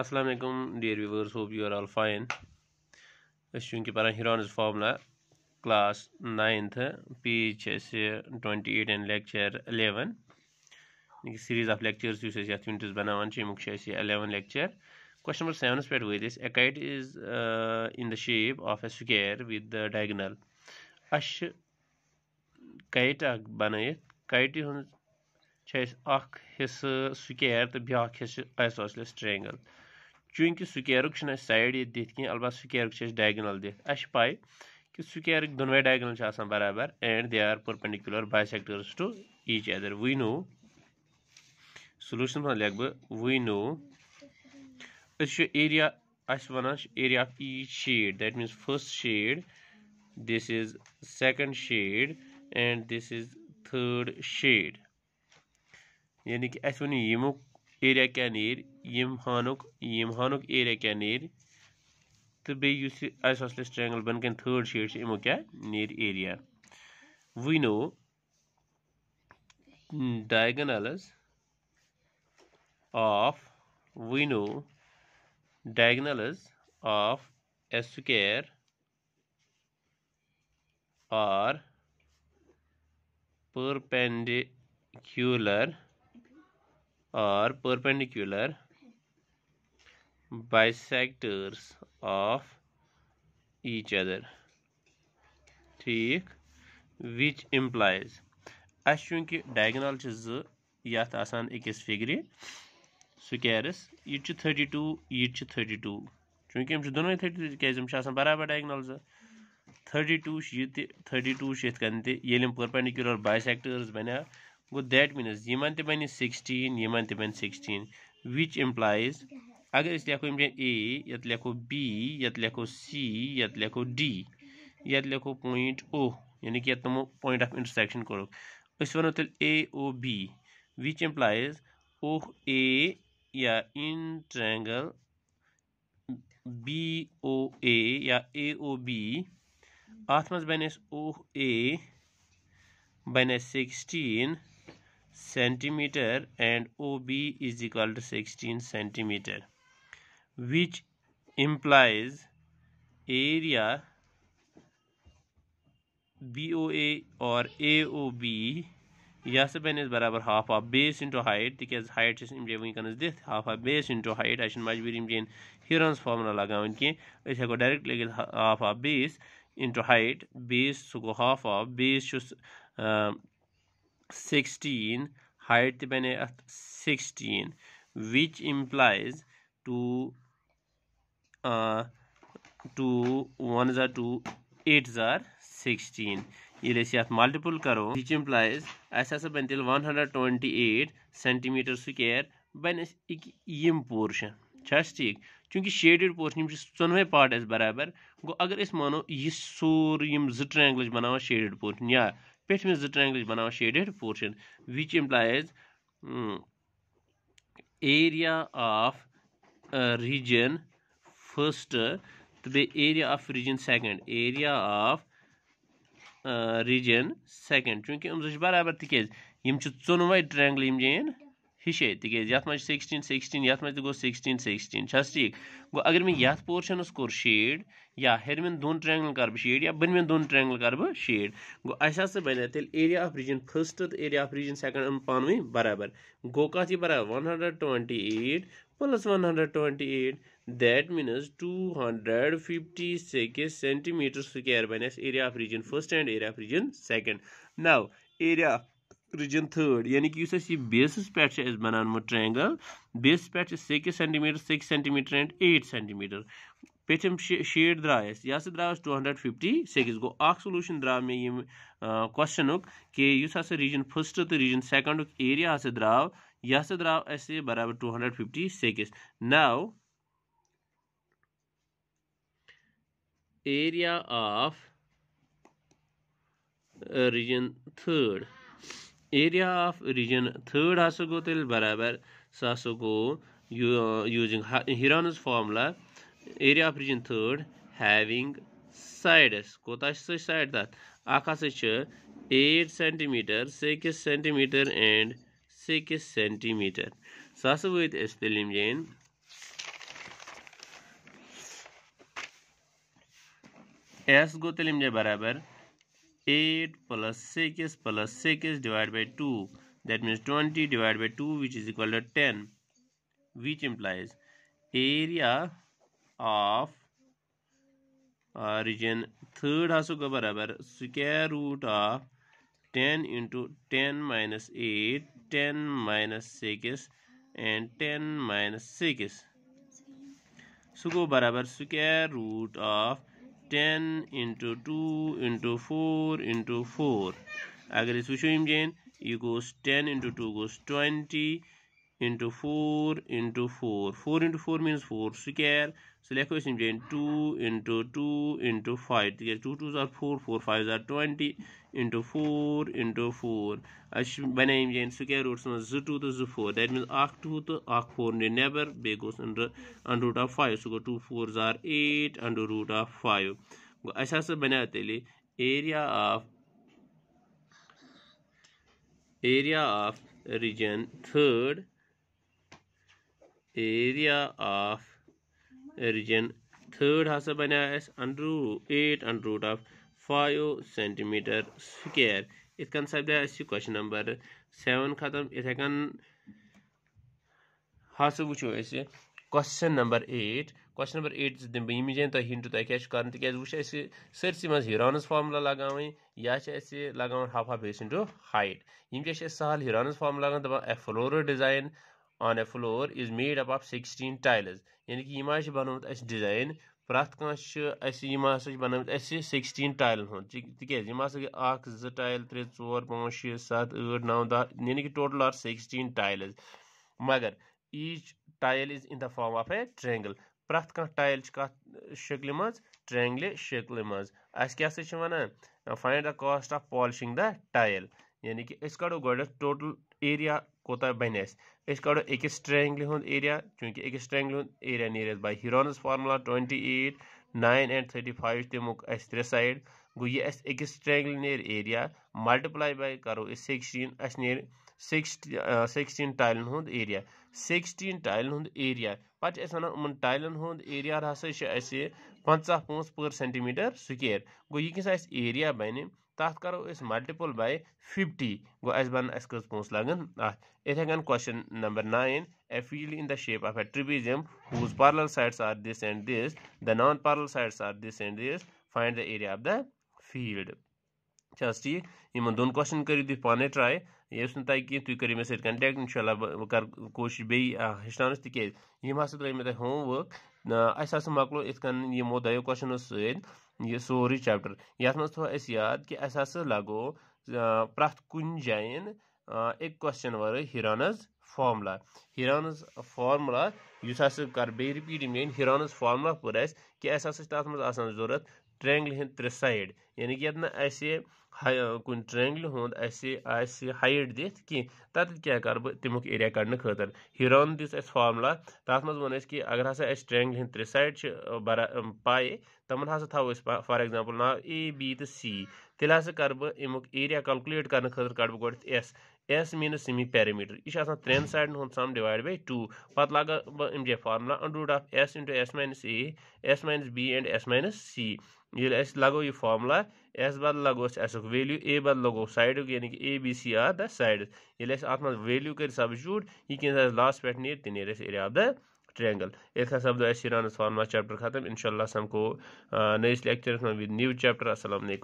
अस्सलाम वालेकुम dear viewers hope you are all fine अस चूँकि पढ़ान Heron's formula class ninth page twenty eight and lecture eleven series of lectures इस units बनान अमुक eleven lecture question number sevens पे वत a kite is in the shape of a square with the diagonal अस kite अख बन काइटि हूँ हिस्स square तो ब्या हिस्स आइसोसलस ट्रैंगल چوٗنٛکہِ سُکیرُک چھُنہٕ اَسہِ سایڈ ییٚتہِ دِتھ کینٛہہ البتہ سُکیرُک چھِ اَسہِ ڈایگنل دِتھ اَسہِ چھِ پَے کہِ سُکیرٕکۍ دۄنوَے ڈایگنل چھِ آسان برابر and they are perpendicular bisectors to each other وٕے نو سلوٗشنَس منٛز لیکھٕ بہٕ وٕے نو أسۍ چھِ ایریا اَسہِ وَنان چھِ area of each shade that means first shade this is second shade and this is تھٲڈ شیڈ یعنی کہِ اَسہِ ؤنِو ییٚمیُک ایریا کیا نیر یم ہانک یم ہانک ایریا کیا نیر تو بیٚیہِ یُس یہِ آیسوسلِس ٹرٛینٛگل بۄنہٕ کَنہِ تھٲڈ شیڈ چھِ یِمو کیٛاہ نیرِ area we know diagonals of we know diagonals of S a are perpendicular are are perpendicular bisectors of each other ठीक which implies अस चूंकि डायगनल जान अकिस फिगर स्कैरस ये थर्टी टू ये थर्टी टू चूंकि दोनों थर्टी टू क्या बराबर डायगनल जो थर्टी टू ये थर्टी टू ये कन ये पर्पेंडिकुलर बाइसेक्टर्स बनिया गो देट मीनस ये बन सिक्सटीन ये बन सिक्सटीन विच इम्प्लाइज अगर लेखो ए लेखो बी लेखो सी लेखो डी लेखो पॉइंट ओ यानी कि तमो पॉइंट ऑफ इंटरसेक्शन करो वनो ते ए ओ बी विच इम्प्लाइज ओ ए या इन ट्रैंगल बी ओ ए या ए ओ बी अत मज बन ओ ए बन sixteen centimeter and OB is equal to 16 centimeter which implies area BOA or AOB यहाँ से पहले इस बराबर half of base into height तिकाज हाइट वन वनकन दिथ half of base into height अच्छे मजबूरी इमजे हिरन्स फार्मूला लगान कह हेको डायरेक्ट लगे half of base into height base so गो half of base sixteen height मैंने sixteen which implies two two one ज़ार टू एट ज़ार सिक्सटीन ये अत मल्टिपल करो विच इम्प्लाइज अस बन तेल one hundred twenty eight centimetre square बन यम पोर्शन ठीक चूँकि शेडेड पोर्शन चोनवे पार्ट बराबर गो अगर मानो यह सोर जो ट्रैंगल बनाना शेडेड पोर्शन या पेटमें जो ट्रायंगल बनाव shaded portion which implies area of region first तो बे area of region second area of region second चूंकि हम बराबर तिक नुनवे ट्रायंगल जैन ہِشے تِکیٛازِ یَتھ منٛز چھِ سِکسٹیٖن سِکسٹیٖن یَتھ منٛز تہِ گوٚو سِکسٹیٖن سِکسٹیٖن چھَس ٹھیٖک گوٚو اگر مےٚ یَتھ پورشَنَس کوٚر شیڈ یا ہیٚرمٮ۪ن دۄن ٹرٛینٛگلَن کَرٕ بہٕ شیڈ یا بٔنمٮ۪ن دۄن ٹرٛینٛگلَن کَرٕ بہٕ شیڈ گوٚو اَسہِ ہَسا بَنیٛو تیٚلہِ ایریا آف رِجَن فٔسٹہٕ تہٕ ایریا آف رِجَن سٮ۪کَنٛڈ یِم پانہٕ ؤنۍ بَرابر گوٚو کَتھ یہِ بَرابر one hundred twenty eight plus one hundred twenty eight that means two hundred fifty six centimetre square بَنہِ اَسہِ area of region first and area of region second now area region تھٲڈ یعنی کہِ یُس اَسہِ یہِ بیسَس پٮ۪ٹھ چھِ اَسہِ بَناونومُت ٹرٛینٛگل بیسَس پٮ۪ٹھ چھِ six centimetre six centimetre and eight centimetre پیٚٹھِم شیٖٹ درٛاے اَسہِ یہِ ہسا درٛاو اَسہِ ٹوٗ ہنٛڈرنٛڈ فِفٹی سِکِس گوٚو اکھ سلوٗشن درٛاو مےٚ ییٚمہِ کوسچنُک کہِ یُس ہسا رِجَن فٔسٹ تہٕ رِجَن سیکنڈُک ایریا ہسا درٛاو یہِ ہسا درٛاو اَسہِ برابر two hundred fifty six now area of region تھٲڈ एरिया ऑफ रीजन थर्ड हा गो तेल बराबर सो गो using Heron's formula area of region third having sides कोत साइड तथा eight centimetre six centimetre and six centimetre सह वत तेल यम एस गो तेल बराबर eight plus six plus six divide by two that means twenty divide by two which is equal to ten which implies area of region third हा सुख बराबर square root of ten into ten minus eight ten minus six and ten minus six सुखो बराबर square root of 10 into 2 into 4 into 4 अगर इस विशो इम जेन it goes 10 into 2 goes 20 into four into four four into four means four square so लिखो इस इंजन two into two into five ठीक टू टू ज़ार फोर फोर फाइव ज़ार twenty into four into four अच्छे बने इंजन स्क्वायर रूट्स मज जो टू तो जो फोर दैट मीन्स टू तो फोर ने नबर बे under under root of five सू टू फोर ज़ार eight under root of five गो अच्छा बना तेल area of area of region third area of region third हसा बनाया अस अंडरू eight under root of five centimetre square इथ कन सपदा क्वेश्चन नंबर सेवन खत्म इथे कन हस वो question number eight question number eight दिन बह जन तुम हिंटू तुम क्या कर तक वह सरसी मज हिरानस फार्मूला लगान या लगान half half base into height यम क्या सहल हिरानस फार्मूला लगान दपान a floor design on a floor is made up of sixteen tiles यानी कि यम बनोमत अस डिज़ाइन प्रथ कम बन सिक्सटीन टाइलन हूँ तेज जो टाइल त्रे चोर पाँच शे सत आठ नौ दह यानी कि टोटल आर सिक्सटीन टाइल्स मगर each tile is in the form of a triangle प्रथ कह टाइल कत शक्ल मज ट्रैंगल शक्ल मज अस वनान find the cost of polishing the tile यानी कि अस कड़ो गोड टोटल एरिया कोता बने कड़ो अकिस ट्रैंगल हूँ एरिया चूंकि अकिस ट्रैंगल एरिया नेर अस बाई Heron's formula twenty eight nine and thirty five तमुक अ साइड गो यह ट्रैंगल नेर एरिया मल्टीप्लाई बाई करो सिक्सटीन अस नेर सिक्सटीन टाइलन हूँ एरिया सिक्सटीन टाइलन हूँ एरिया पे वन उन टाइलन हूँ एरिया हाँ अ पंचा पाँच पर् सेंटीमीटर स्कोर गो यह अरिया बने तथ करो मल्टिपल बाय फिफ्टी गो बन कज पोस लगन अथ कन question number nine a field in the shape of a trapezium whose parallel sides are this and this the non parallel sides are this and this find the area of the field चल ठीक इन दोन question करू तुम पाने try ये yes तय कह तुम करो मे सैंटैक्ट इनशाला बह कर कोशिश बेह हेचन तक यम हा त्रे मे तक होम वर्क अस मको इथ कन यमो दयो क्वेश्चनों सो सोरे चैप्टर ये मे थो अस याद कि अस लगो प्रथ कुन जान एक क्वेश्चन वर हिरानज फार्मूला हिरानज फार्मूला इस कर बे रिपीट मे हिरानज फार्मूला पोर कि अस तथा मज जरूरत ट्रैंगल हिंद त्रे साइड यानी कि ये ना कुछ ट्रैंगल हूँ आइट दिख क्या कर तमुक एरिया कड़ने खातर हिरोन दिख फार्मूला तथा मन वो कि अगर हाँ अस ट्रैंगल हिंद त्रे साइड बरा पाए तम हाँ थो फार एग्जांपल ना ए बी तो सी तेल हाँ कर एरिया कलकुलेट कर खर कड़ बो S S means semi perimeter यह त्रेन साइडन हूँ सम डिवाइड बाई टू पत् लग बे formula under root of S into S minus A S minus B and S minus C ये लगो यह फार्मूला एस बदल लगो एस वैल्यू ए बदलोगो साइडुक यानी कि A B C are the ये अत मे वैल्यू कर सबस्टिट्यूट यह क्या लास्ट पे नीर तह नीर एरिया ऑफ द ट्रैंगल ये सपद अरानस फार्मा चैप्टर खत्म इनशा समको नईस लेक्चरस मे विद न्यू चैप्टर असलम